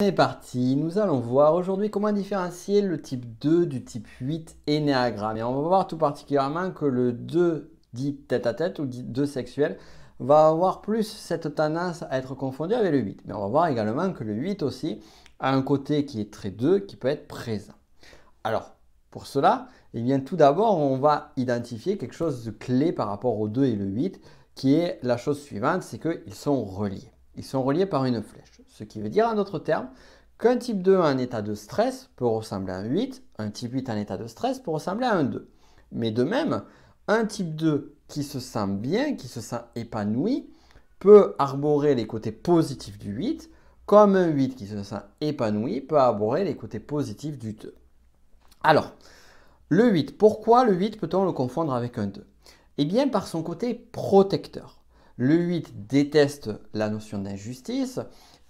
C'est parti, nous allons voir aujourd'hui comment différencier le type 2 du type 8 énéagramme. Et on va voir tout particulièrement que le 2 dit tête à tête ou dit 2 sexuel va avoir plus cette tendance à être confondu avec le 8. Mais on va voir également que le 8 aussi a un côté qui est très 2 qui peut être présent. Alors, pour cela, et eh bien, tout d'abord, on va identifier quelque chose de clé par rapport au 2 et le 8 qui est la chose suivante, c'est qu'ils sont reliés. Ils sont reliés par une flèche. Ce qui veut dire, en d'autres termes, qu'un type 2 en état de stress peut ressembler à un 8, un type 8 en état de stress peut ressembler à un 2. Mais de même, un type 2 qui se sent bien, qui se sent épanoui, peut arborer les côtés positifs du 8, comme un 8 qui se sent épanoui peut arborer les côtés positifs du 2. Alors, le 8, pourquoi le 8 peut-on le confondre avec un 2 Eh bien par son côté protecteur. Le 8 déteste la notion d'injustice.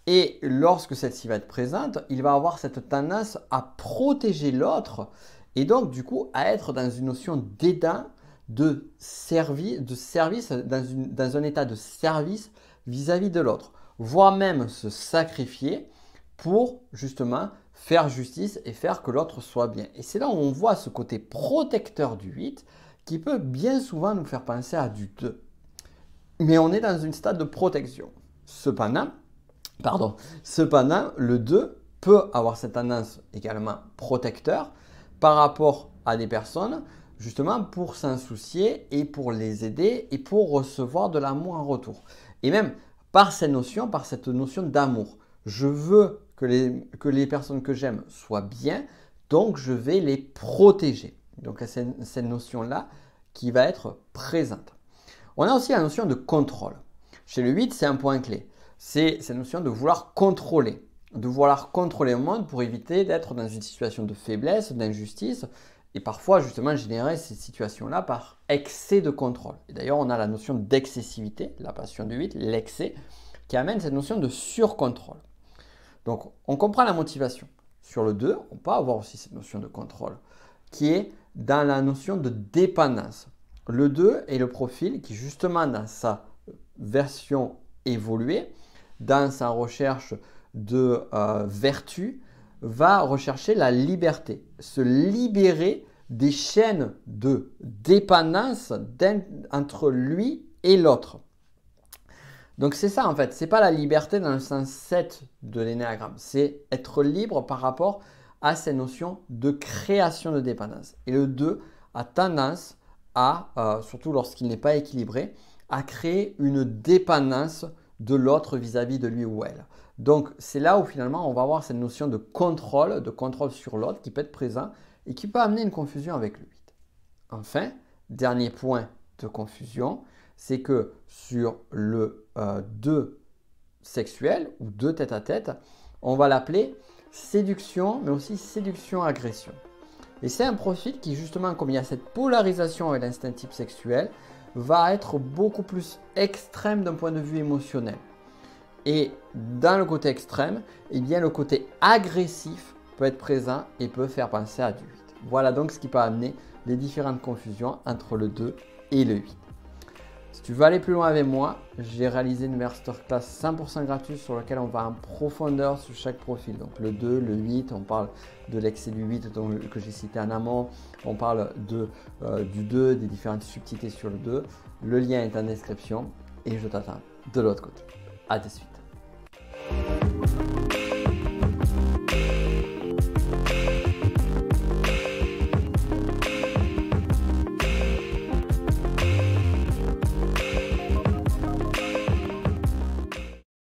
Et lorsque celle-ci va être présente, il va avoir cette tendance à protéger l'autre et donc du coup à être dans une notion d'édain, de, de service, dans, un état de service vis-à-vis -vis de l'autre, voire même se sacrifier pour justement faire justice et faire que l'autre soit bien. Et c'est là où on voit ce côté protecteur du 8 qui peut bien souvent nous faire penser à du 2. Mais on est dans une stade de protection. Cependant, pardon, le 2 peut avoir cette tendance également protecteur par rapport à des personnes justement pour s'en soucier et pour les aider et pour recevoir de l'amour en retour. Et même par cette notion, par cette notion d'amour. Je veux que les, personnes que j'aime soient bien, donc je vais les protéger. Donc c'est cette notion-là qui va être présente. On a aussi la notion de contrôle. Chez le 8, c'est un point clé. C'est cette notion de vouloir contrôler, de vouloir contrôler le monde pour éviter d'être dans une situation de faiblesse, d'injustice, et parfois justement générer ces situations-là par excès de contrôle. Et d'ailleurs, on a la notion d'excessivité, la passion du 8, l'excès, qui amène cette notion de surcontrôle. Donc, on comprend la motivation. Sur le 2, on peut avoir aussi cette notion de contrôle, qui est dans la notion de dépendance. Le 2 est le profil qui, justement, dans sa version évoluée, dans sa recherche de euh, vertu, va rechercher la liberté, se libérer des chaînes de dépendance entre lui et l'autre. Donc c'est ça en fait, Ce n'est pas la liberté dans le sens 7 de l'énéagramme, c'est être libre par rapport à ces notions de création de dépendance. Et le 2 a tendance euh, surtout lorsqu'il n'est pas équilibré, à créer une dépendance de l'autre vis-à-vis de lui ou elle. Donc c'est là où finalement on va avoir cette notion de contrôle, de contrôle sur l'autre qui peut être présent et qui peut amener une confusion avec lui Enfin, dernier point de confusion, c'est que sur le euh, deux sexuel ou deux tête à tête, on va l'appeler séduction mais aussi séduction-agression. Et c'est un profil qui, justement, comme il y a cette polarisation avec l'instinct type sexuel, va être beaucoup plus extrême d'un point de vue émotionnel. Et dans le côté extrême, eh bien, le côté agressif peut être présent et peut faire penser à du 8. Voilà donc ce qui peut amener les différentes confusions entre le 2 et le 8. Si tu veux aller plus loin avec moi, j'ai réalisé une masterclass 100% gratuite sur laquelle on va en profondeur sur chaque profil. Donc le 2, le 8, on parle de l'excès du 8 que j'ai cité en amont, on parle euh, du 2, des différentes subtilités sur le 2. Le lien est en description et je t'attends de l'autre côté. À de suite.